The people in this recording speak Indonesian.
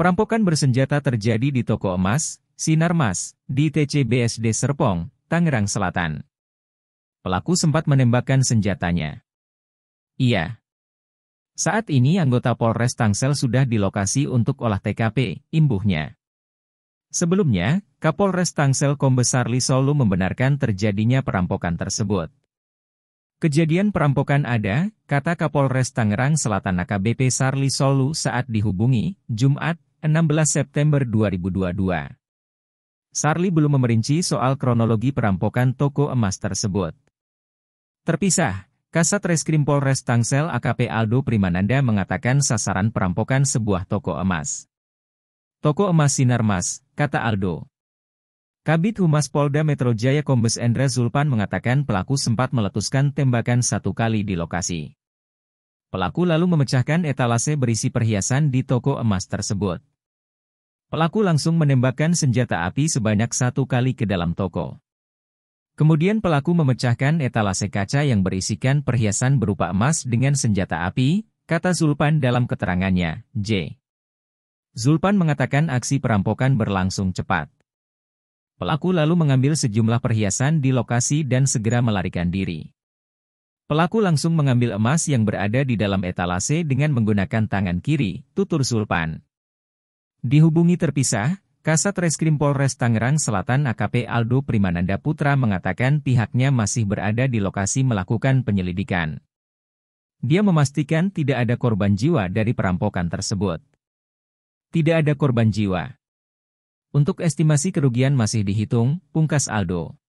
Perampokan bersenjata terjadi di toko emas, Sinar Sinarmas, di TCBSD Serpong, Tangerang Selatan. Pelaku sempat menembakkan senjatanya. Iya. Saat ini anggota Polres Tangsel sudah di lokasi untuk olah TKP, imbuhnya. Sebelumnya, Kapolres Tangsel Kombesar Lisolu membenarkan terjadinya perampokan tersebut. Kejadian perampokan ada, kata Kapolres Tangerang Selatan AKBP Sarli Solu saat dihubungi, Jumat, 16 September 2022. Sarli belum memerinci soal kronologi perampokan toko emas tersebut. Terpisah, Kasat Reskrim Polres Tangsel AKP Aldo Primananda mengatakan sasaran perampokan sebuah toko emas. Toko emas Sinar Sinarmas, kata Aldo. Kabit Humas Polda Metro Jaya Kombes Endra Zulpan mengatakan pelaku sempat meletuskan tembakan satu kali di lokasi. Pelaku lalu memecahkan etalase berisi perhiasan di toko emas tersebut. Pelaku langsung menembakkan senjata api sebanyak satu kali ke dalam toko. Kemudian pelaku memecahkan etalase kaca yang berisikan perhiasan berupa emas dengan senjata api, kata Zulpan dalam keterangannya, J. Zulpan mengatakan aksi perampokan berlangsung cepat. Pelaku lalu mengambil sejumlah perhiasan di lokasi dan segera melarikan diri. Pelaku langsung mengambil emas yang berada di dalam etalase dengan menggunakan tangan kiri, tutur Sulpan. Dihubungi terpisah, Kasat Reskrim Polres Tangerang Selatan AKP Aldo Primananda Putra mengatakan pihaknya masih berada di lokasi melakukan penyelidikan. Dia memastikan tidak ada korban jiwa dari perampokan tersebut. Tidak ada korban jiwa. Untuk estimasi kerugian masih dihitung, pungkas Aldo.